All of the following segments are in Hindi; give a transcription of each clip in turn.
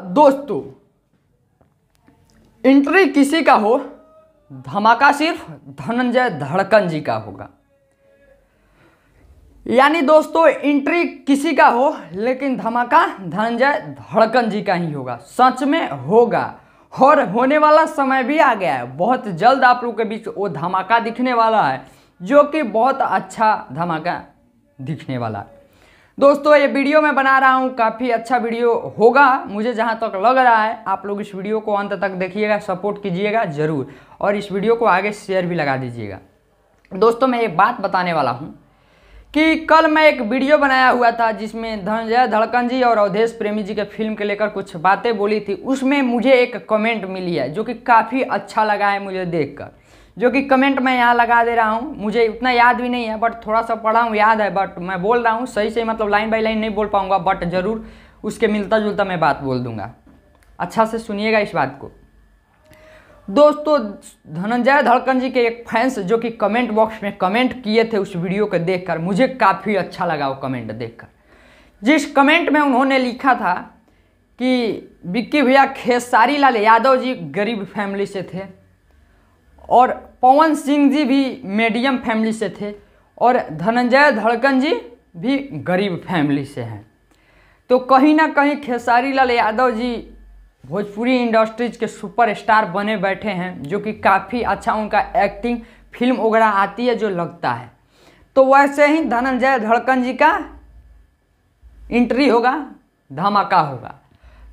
दोस्तों इंट्री किसी का हो धमाका सिर्फ धनंजय धड़कन जी का होगा यानी दोस्तों इंट्री किसी का हो लेकिन धमाका धनंजय धड़कन जी का ही होगा सच में होगा और होने वाला समय भी आ गया है बहुत जल्द आप लोग के बीच वो धमाका दिखने वाला है जो कि बहुत अच्छा धमाका दिखने वाला है दोस्तों ये वीडियो मैं बना रहा हूँ काफ़ी अच्छा वीडियो होगा मुझे जहाँ तक लग रहा है आप लोग इस वीडियो को अंत तक देखिएगा सपोर्ट कीजिएगा ज़रूर और इस वीडियो को आगे शेयर भी लगा दीजिएगा दोस्तों मैं एक बात बताने वाला हूँ कि कल मैं एक वीडियो बनाया हुआ था जिसमें धनंजय धड़कन जी और अवधेश प्रेमी जी के फिल्म के लेकर कुछ बातें बोली थी उसमें मुझे एक कमेंट मिली है जो कि काफ़ी अच्छा लगा है मुझे देखकर जो कि कमेंट मैं यहाँ लगा दे रहा हूँ मुझे उतना याद भी नहीं है बट थोड़ा सा पढ़ा हूँ याद है बट मैं बोल रहा हूँ सही से मतलब लाइन बाई लाइन नहीं बोल पाऊँगा बट ज़रूर उसके मिलता जुलता मैं बात बोल दूँगा अच्छा से सुनिएगा इस बात को दोस्तों धनंजय धड़कन जी के एक फैंस जो कि कमेंट बॉक्स में कमेंट किए थे उस वीडियो को देखकर मुझे काफ़ी अच्छा लगा वो कमेंट देखकर जिस कमेंट में उन्होंने लिखा था कि विक्की भैया खेसारी लाल यादव जी गरीब फैमिली से थे और पवन सिंह जी भी मीडियम फैमिली से थे और धनंजय धड़कन जी भी गरीब फैमिली से हैं तो कहीं ना कहीं खेसारी लाल यादव जी भोजपुरी इंडस्ट्रीज के सुपरस्टार बने बैठे हैं जो कि काफ़ी अच्छा उनका एक्टिंग फिल्म वगैरह आती है जो लगता है तो वैसे ही धनंजय धड़कन जी का इंट्री होगा धमाका होगा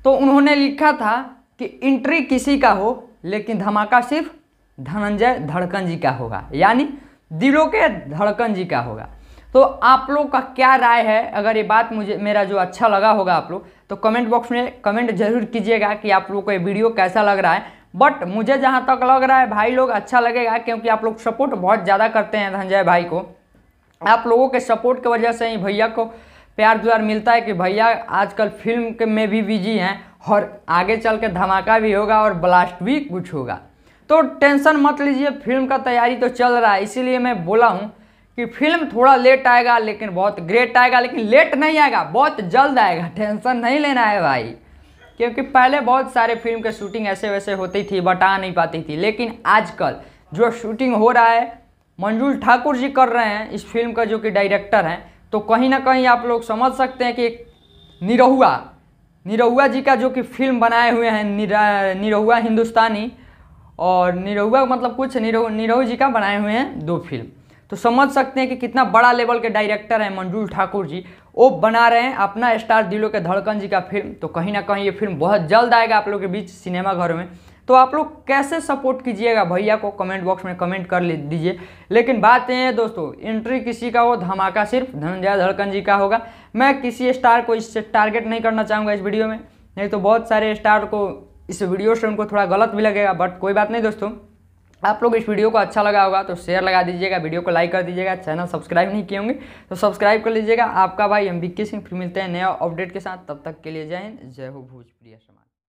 तो उन्होंने लिखा था कि इंट्री किसी का हो लेकिन धमाका सिर्फ धनंजय धड़कन जी का होगा यानी दिलों के धड़कन जी का होगा तो आप लोग का क्या राय है अगर ये बात मुझे मेरा जो अच्छा लगा होगा आप लोग तो कमेंट बॉक्स में कमेंट जरूर कीजिएगा कि आप लोग को ये वीडियो कैसा लग रहा है बट मुझे जहाँ तक लग रहा है भाई लोग अच्छा लगेगा क्योंकि आप लोग सपोर्ट बहुत ज़्यादा करते हैं धनंजय भाई को आप लोगों के सपोर्ट की वजह से ही भैया को प्यार द्वार मिलता है कि भैया आजकल फिल्म में भी बिजी हैं और आगे चल के धमाका भी होगा और ब्लास्ट भी कुछ होगा तो टेंशन मत लीजिए फिल्म का तैयारी तो चल रहा है इसीलिए मैं बोला हूँ कि फिल्म थोड़ा लेट आएगा लेकिन बहुत ग्रेट आएगा लेकिन लेट नहीं आएगा बहुत जल्द आएगा टेंशन नहीं लेना है भाई क्योंकि पहले बहुत सारे फिल्म के शूटिंग ऐसे वैसे होती थी बटा नहीं पाती थी लेकिन आजकल जो शूटिंग हो रहा है मंजूल ठाकुर जी कर रहे हैं इस फिल्म का जो कि डायरेक्टर हैं तो कहीं ना कहीं आप लोग समझ सकते हैं कि निरहुआ निरहुआ जी का जो कि फिल्म बनाए हुए हैं निरहुआ हिंदुस्तानी और निरहुआ मतलब कुछ निरहू निरहु जी का बनाए हुए हैं दो फिल्म तो समझ सकते हैं कि कितना बड़ा लेवल के डायरेक्टर हैं मंजूल ठाकुर जी वो बना रहे हैं अपना स्टार दिलो के धड़कन जी का फिल्म तो कहीं ना कहीं ये फिल्म बहुत जल्द आएगा आप लोग के बीच सिनेमा घरों में तो आप लोग कैसे सपोर्ट कीजिएगा भैया को कमेंट बॉक्स में कमेंट कर ले दीजिए लेकिन बात यह है दोस्तों एंट्री किसी का हो धमाका सिर्फ धनंजय धड़कन जी का होगा मैं किसी स्टार को इससे टारगेट नहीं करना चाहूँगा इस वीडियो में नहीं तो बहुत सारे स्टार को इस वीडियो से उनको थोड़ा गलत भी लगेगा बट कोई बात नहीं दोस्तों आप लोग इस वीडियो को अच्छा लगा होगा तो शेयर लगा दीजिएगा वीडियो को लाइक कर दीजिएगा चैनल सब्सक्राइब नहीं किए होंगे तो सब्सक्राइब कर लीजिएगा आपका भाई एम सिंह फिर मिलते हैं नया अपडेट के साथ तब तक के लिए जय हिंद जय हो भोजप्रिया समाज